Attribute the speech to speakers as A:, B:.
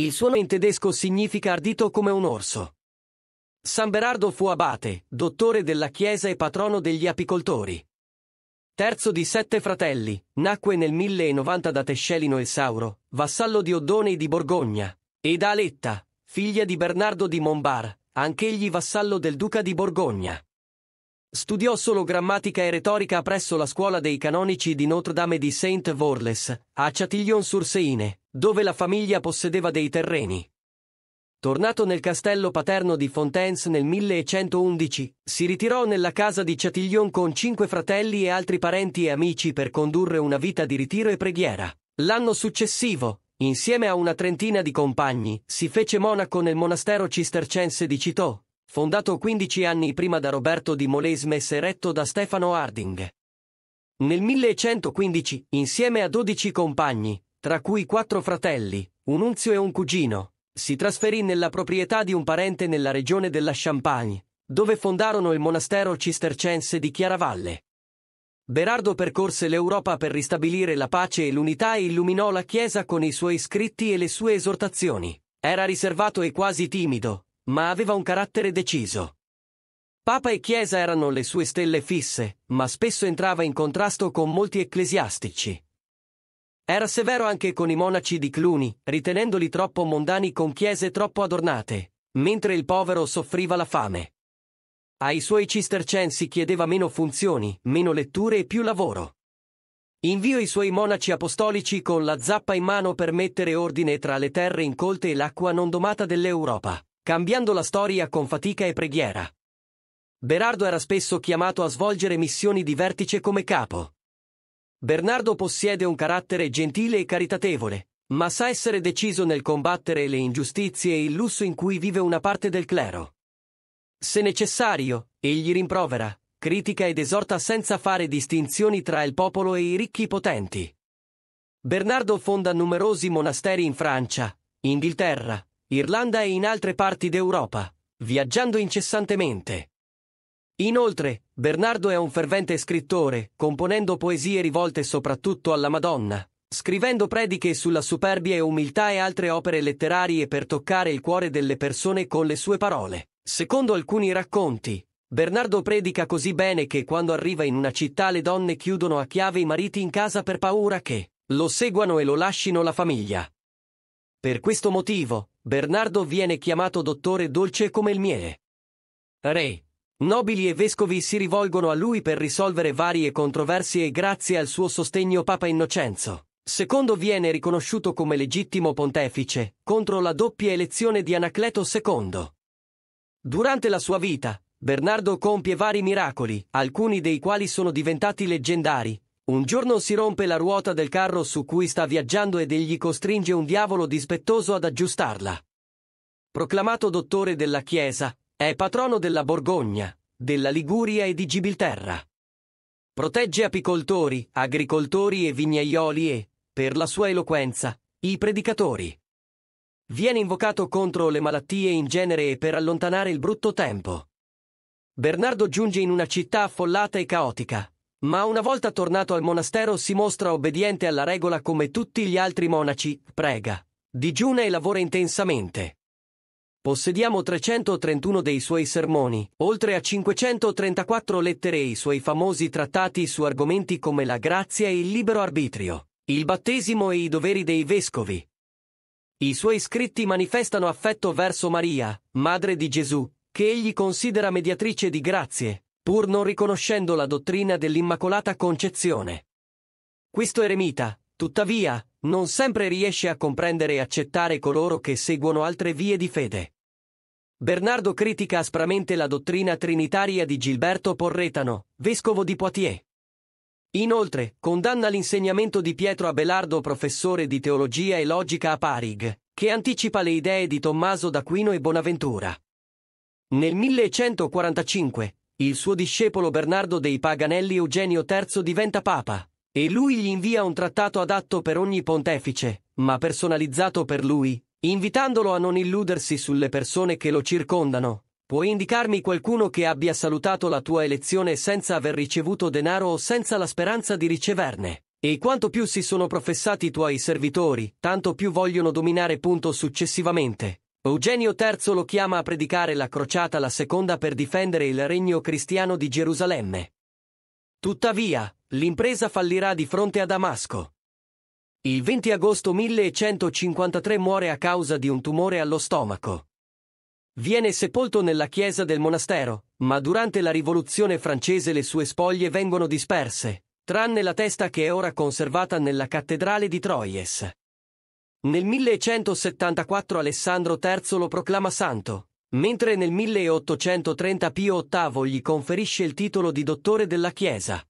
A: Il suo nome in tedesco significa ardito come un orso. San Berardo fu abate, dottore della Chiesa e patrono degli apicoltori. Terzo di sette fratelli, nacque nel 1090 da Tescelino il Sauro, vassallo di Oddone e di Borgogna, e da Aletta, figlia di Bernardo di Mombar, anch'egli vassallo del duca di Borgogna. Studiò solo grammatica e retorica presso la scuola dei canonici di Notre Dame di Saint-Vorles, a Châtillon-sur-Seine, dove la famiglia possedeva dei terreni. Tornato nel castello paterno di Fontaines nel 1111, si ritirò nella casa di Chatillon con cinque fratelli e altri parenti e amici per condurre una vita di ritiro e preghiera. L'anno successivo, insieme a una trentina di compagni, si fece monaco nel monastero cistercense di Citeaux, fondato 15 anni prima da Roberto di Molesmes e retto da Stefano Harding. Nel 1115, insieme a dodici compagni, tra cui quattro fratelli, un unzio e un cugino, si trasferì nella proprietà di un parente nella regione della Champagne, dove fondarono il monastero cistercense di Chiaravalle. Berardo percorse l'Europa per ristabilire la pace e l'unità e illuminò la Chiesa con i suoi scritti e le sue esortazioni. Era riservato e quasi timido, ma aveva un carattere deciso. Papa e Chiesa erano le sue stelle fisse, ma spesso entrava in contrasto con molti ecclesiastici. Era severo anche con i monaci di Cluny, ritenendoli troppo mondani con chiese troppo adornate, mentre il povero soffriva la fame. Ai suoi cistercensi chiedeva meno funzioni, meno letture e più lavoro. Invio i suoi monaci apostolici con la zappa in mano per mettere ordine tra le terre incolte e l'acqua non domata dell'Europa, cambiando la storia con fatica e preghiera. Berardo era spesso chiamato a svolgere missioni di vertice come capo. Bernardo possiede un carattere gentile e caritatevole, ma sa essere deciso nel combattere le ingiustizie e il lusso in cui vive una parte del clero. Se necessario, egli rimprovera, critica ed esorta senza fare distinzioni tra il popolo e i ricchi potenti. Bernardo fonda numerosi monasteri in Francia, Inghilterra, Irlanda e in altre parti d'Europa, viaggiando incessantemente. Inoltre, Bernardo è un fervente scrittore, componendo poesie rivolte soprattutto alla Madonna, scrivendo prediche sulla superbia e umiltà e altre opere letterarie per toccare il cuore delle persone con le sue parole. Secondo alcuni racconti, Bernardo predica così bene che quando arriva in una città le donne chiudono a chiave i mariti in casa per paura che lo seguano e lo lascino la famiglia. Per questo motivo, Bernardo viene chiamato dottore dolce come il miele. Re, Nobili e vescovi si rivolgono a lui per risolvere varie controversie e grazie al suo sostegno Papa Innocenzo. Secondo viene riconosciuto come legittimo pontefice contro la doppia elezione di Anacleto II. Durante la sua vita, Bernardo compie vari miracoli, alcuni dei quali sono diventati leggendari. Un giorno si rompe la ruota del carro su cui sta viaggiando ed egli costringe un diavolo dispettoso ad aggiustarla. Proclamato dottore della Chiesa, è patrono della Borgogna, della Liguria e di Gibilterra. Protegge apicoltori, agricoltori e vignaioli e, per la sua eloquenza, i predicatori. Viene invocato contro le malattie in genere e per allontanare il brutto tempo. Bernardo giunge in una città affollata e caotica, ma una volta tornato al monastero si mostra obbediente alla regola come tutti gli altri monaci, prega, digiuna e lavora intensamente. Possediamo 331 dei suoi sermoni, oltre a 534 lettere e i suoi famosi trattati su argomenti come la grazia e il libero arbitrio, il battesimo e i doveri dei vescovi. I suoi scritti manifestano affetto verso Maria, madre di Gesù, che egli considera mediatrice di grazie, pur non riconoscendo la dottrina dell'Immacolata Concezione. Questo eremita, tuttavia, non sempre riesce a comprendere e accettare coloro che seguono altre vie di fede. Bernardo critica aspramente la dottrina trinitaria di Gilberto Porretano, vescovo di Poitiers. Inoltre, condanna l'insegnamento di Pietro Abelardo, professore di teologia e logica a Parig, che anticipa le idee di Tommaso d'Aquino e Bonaventura. Nel 1145, il suo discepolo Bernardo dei Paganelli Eugenio III diventa papa, e lui gli invia un trattato adatto per ogni pontefice, ma personalizzato per lui, invitandolo a non illudersi sulle persone che lo circondano. Puoi indicarmi qualcuno che abbia salutato la tua elezione senza aver ricevuto denaro o senza la speranza di riceverne. E quanto più si sono professati i tuoi servitori, tanto più vogliono dominare punto successivamente. Eugenio III lo chiama a predicare la crociata la seconda per difendere il regno cristiano di Gerusalemme. Tuttavia, l'impresa fallirà di fronte a Damasco. Il 20 agosto 1153 muore a causa di un tumore allo stomaco. Viene sepolto nella chiesa del monastero, ma durante la rivoluzione francese le sue spoglie vengono disperse, tranne la testa che è ora conservata nella cattedrale di Troyes. Nel 1174 Alessandro III lo proclama santo, Mentre nel 1830 Pio VIII gli conferisce il titolo di dottore della Chiesa.